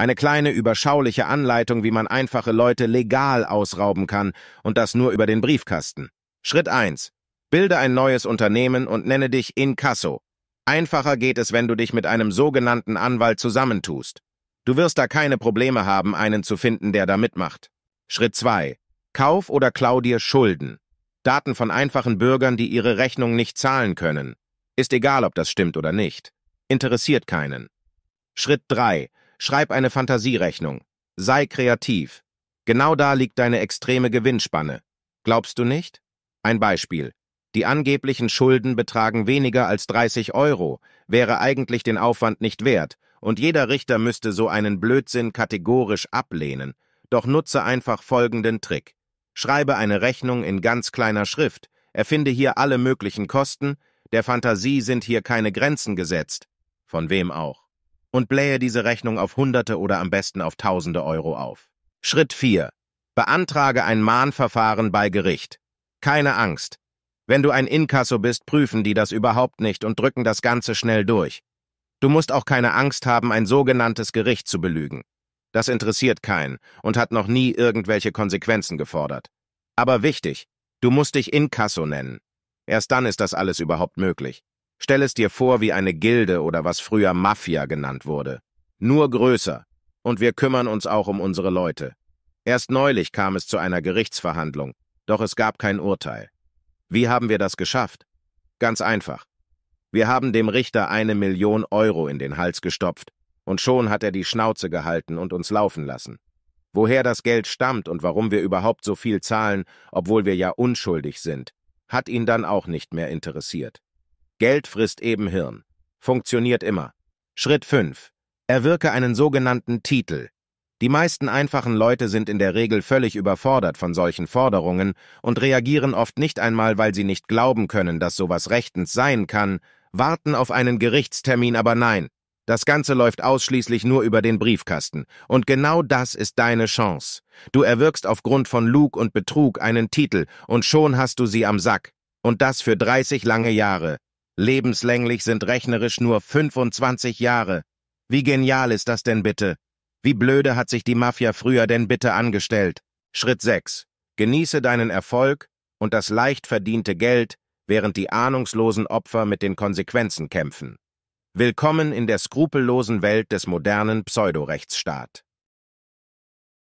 Eine kleine, überschauliche Anleitung, wie man einfache Leute legal ausrauben kann und das nur über den Briefkasten. Schritt 1. Bilde ein neues Unternehmen und nenne dich Inkasso. Einfacher geht es, wenn du dich mit einem sogenannten Anwalt zusammentust. Du wirst da keine Probleme haben, einen zu finden, der da mitmacht. Schritt 2. Kauf oder klau dir Schulden. Daten von einfachen Bürgern, die ihre Rechnung nicht zahlen können. Ist egal, ob das stimmt oder nicht. Interessiert keinen. Schritt 3. Schreib eine Fantasierechnung. Sei kreativ. Genau da liegt deine extreme Gewinnspanne. Glaubst du nicht? Ein Beispiel. Die angeblichen Schulden betragen weniger als 30 Euro, wäre eigentlich den Aufwand nicht wert, und jeder Richter müsste so einen Blödsinn kategorisch ablehnen. Doch nutze einfach folgenden Trick. Schreibe eine Rechnung in ganz kleiner Schrift, erfinde hier alle möglichen Kosten, der Fantasie sind hier keine Grenzen gesetzt. Von wem auch und blähe diese Rechnung auf Hunderte oder am besten auf Tausende Euro auf. Schritt 4. Beantrage ein Mahnverfahren bei Gericht. Keine Angst. Wenn du ein Inkasso bist, prüfen die das überhaupt nicht und drücken das Ganze schnell durch. Du musst auch keine Angst haben, ein sogenanntes Gericht zu belügen. Das interessiert keinen und hat noch nie irgendwelche Konsequenzen gefordert. Aber wichtig, du musst dich Inkasso nennen. Erst dann ist das alles überhaupt möglich. Stell es dir vor wie eine Gilde oder was früher Mafia genannt wurde. Nur größer. Und wir kümmern uns auch um unsere Leute. Erst neulich kam es zu einer Gerichtsverhandlung, doch es gab kein Urteil. Wie haben wir das geschafft? Ganz einfach. Wir haben dem Richter eine Million Euro in den Hals gestopft, und schon hat er die Schnauze gehalten und uns laufen lassen. Woher das Geld stammt und warum wir überhaupt so viel zahlen, obwohl wir ja unschuldig sind, hat ihn dann auch nicht mehr interessiert. Geld frisst eben Hirn. Funktioniert immer. Schritt 5. Erwirke einen sogenannten Titel. Die meisten einfachen Leute sind in der Regel völlig überfordert von solchen Forderungen und reagieren oft nicht einmal, weil sie nicht glauben können, dass sowas rechtens sein kann, warten auf einen Gerichtstermin, aber nein, das Ganze läuft ausschließlich nur über den Briefkasten. Und genau das ist deine Chance. Du erwirkst aufgrund von Lug und Betrug einen Titel und schon hast du sie am Sack. Und das für 30 lange Jahre. Lebenslänglich sind rechnerisch nur 25 Jahre. Wie genial ist das denn bitte? Wie blöde hat sich die Mafia früher denn bitte angestellt? Schritt 6. Genieße deinen Erfolg und das leicht verdiente Geld, während die ahnungslosen Opfer mit den Konsequenzen kämpfen. Willkommen in der skrupellosen Welt des modernen Pseudorechtsstaat.